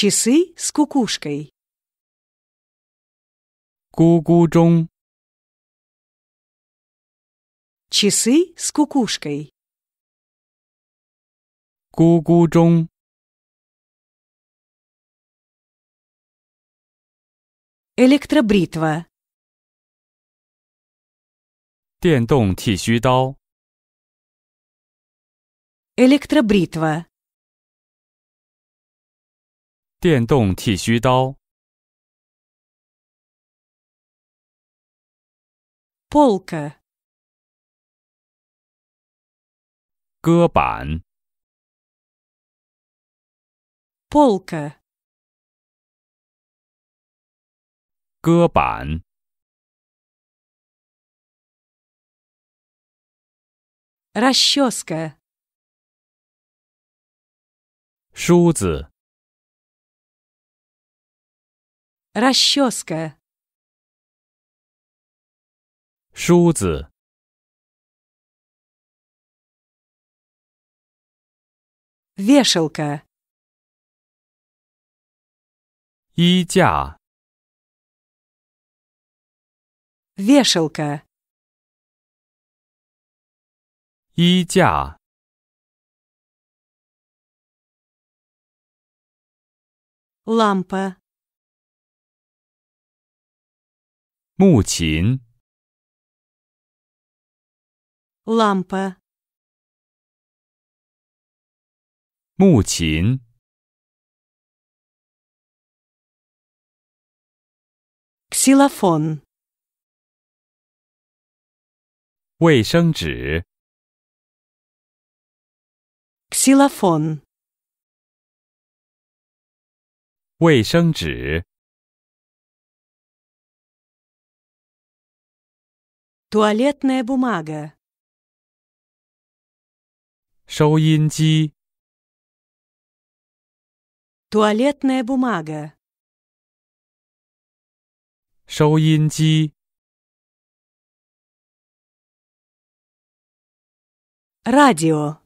Часы с кукушкой. Ку-ку-чон. Часы с кукушкой. Ку-ку-чон. Электробритва. 电动剃须刀。Электробритва. 电动剃须刀。Полка。割板。Полка。割板。Расчёска。梳子。Расческа. Шузы. Вешалка. Идя. Вешалка. Идя. Лампа. 木琴，lampa，木琴，ksilafon，卫生纸，ksilafon，卫生纸。Туалетная бумага. 收音机。Туалетная бумага. 收音机。Радио.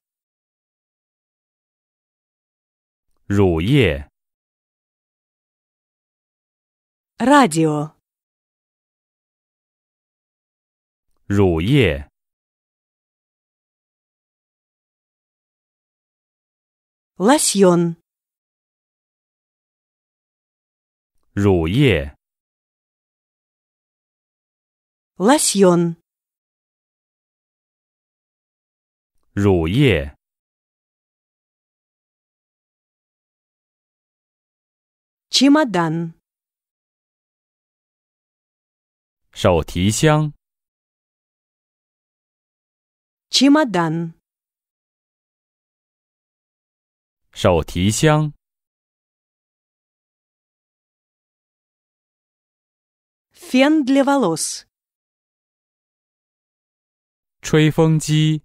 Радио. 乳液，乳液，乳液，乳液，手提箱。Чемодан. Шоу Фен для волос. 吹风机。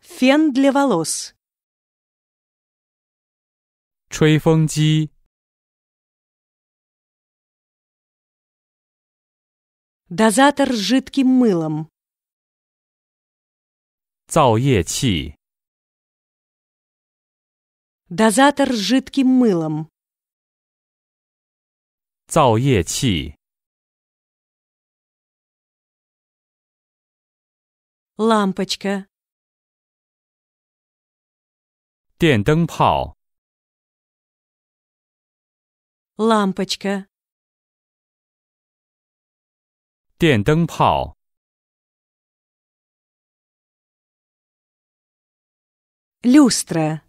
Фен для волос. 吹风机。Дозатор с жидким мылом. 皂液器。d o s а т о р с жидким мылом。а 皂液器。лампочка。电灯泡。лампочка。电灯泡。枝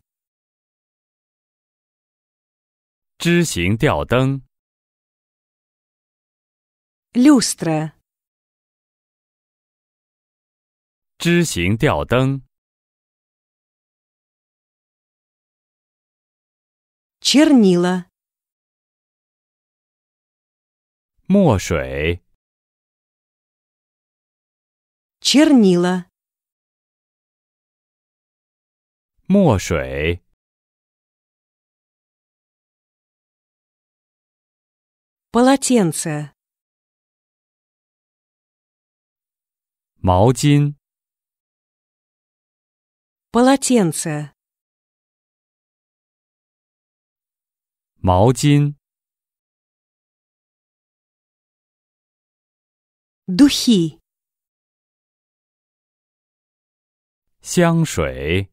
行吊灯。枝行吊灯。墨水。墨水，毛巾，毛巾，香水。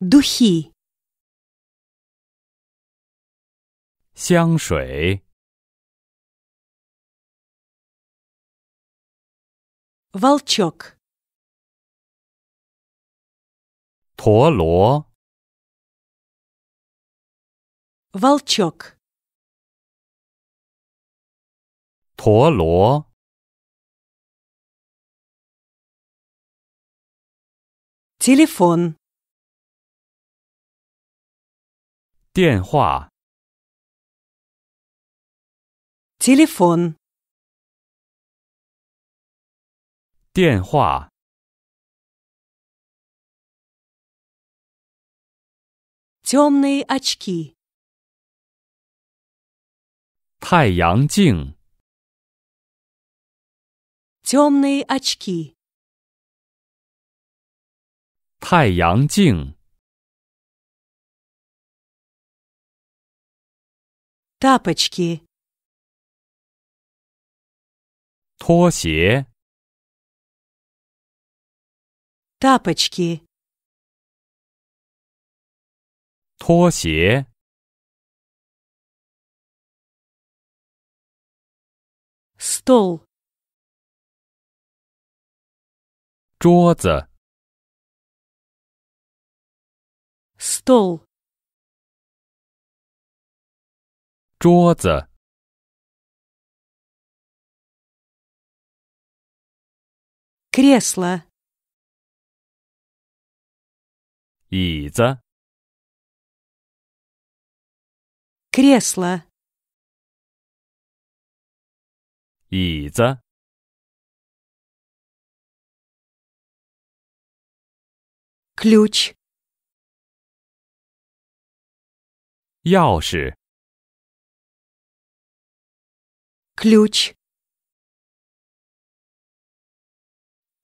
Духи. 香水 Волчок. 陀螺 Волчок. 陀螺 Телефон. 电话。telephone。电话。тёмные очки。太阳镜。тёмные очки。太阳镜。тапочки 拖鞋 тапочки 拖鞋 стол 桌子 стол 桌子 кресло 椅子 кресло 椅子 ключ 钥匙 Ключ.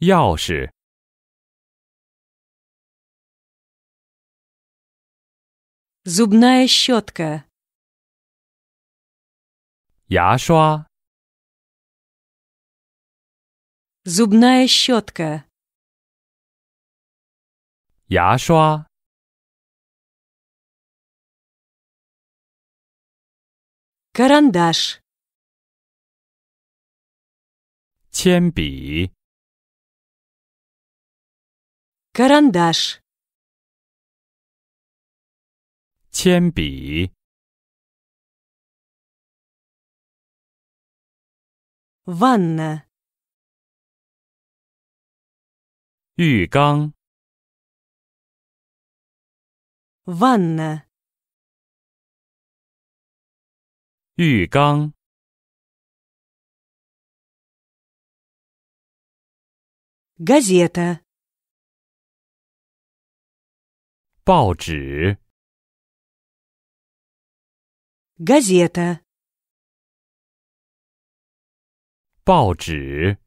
Яоши. Зубная щетка. Яшуа. Зубная щетка. Яшуа. Карандаш. 铅笔。Карандаш。铅笔。Ванна。浴缸。Ванна。浴缸。Газета. 报纸。Газета. 报纸。